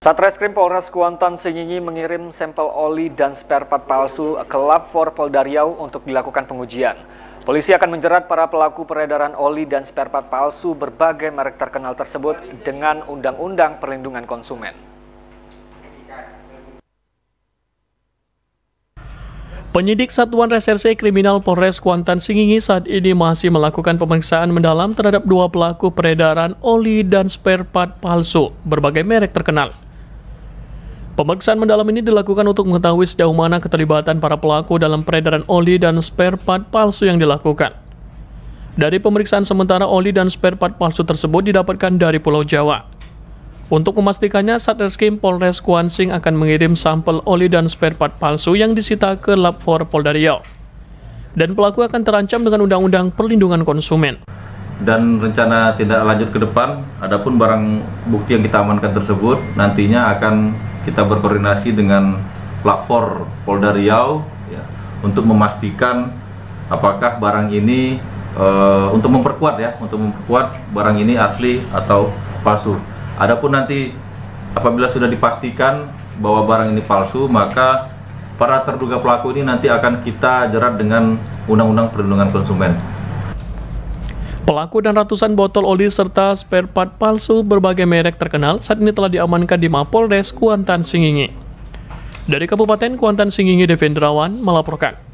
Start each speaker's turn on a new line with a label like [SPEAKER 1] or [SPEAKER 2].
[SPEAKER 1] Satreskrim Polres Kuantan Singingi mengirim sampel oli dan spare part palsu ke Lab for Polda Riau untuk dilakukan pengujian. Polisi akan menjerat para pelaku peredaran oli dan spare part palsu berbagai merek terkenal tersebut dengan Undang-Undang Perlindungan Konsumen.
[SPEAKER 2] Penyidik Satuan Reserse Kriminal Polres Kuantan Singingi saat ini masih melakukan pemeriksaan mendalam terhadap dua pelaku peredaran oli dan spare part palsu berbagai merek terkenal. Pemeriksaan mendalam ini dilakukan untuk mengetahui sejauh mana keterlibatan para pelaku dalam peredaran oli dan spare part palsu yang dilakukan. Dari pemeriksaan sementara oli dan spare part palsu tersebut didapatkan dari Pulau Jawa. Untuk memastikannya, Satreskrim Polres Kuansing akan mengirim sampel oli dan spare part palsu yang disita ke Lab 4 Polda Riau. Dan pelaku akan terancam dengan Undang-Undang Perlindungan Konsumen.
[SPEAKER 3] Dan rencana tidak lanjut ke depan, adapun barang bukti yang kita amankan tersebut nantinya akan kita berkoordinasi dengan Lapor Polda Riau ya, untuk memastikan apakah barang ini e, untuk memperkuat ya, untuk memperkuat barang ini asli atau palsu. Adapun nanti apabila sudah dipastikan bahwa barang ini palsu, maka para terduga pelaku ini nanti akan kita jerat dengan Undang-Undang Perlindungan Konsumen.
[SPEAKER 2] Pelaku dan ratusan botol oli serta spare part palsu berbagai merek terkenal saat ini telah diamankan di Mapolres Kuantan Singingi. Dari Kabupaten Kuantan Singingi, Devendrawan melaporkan.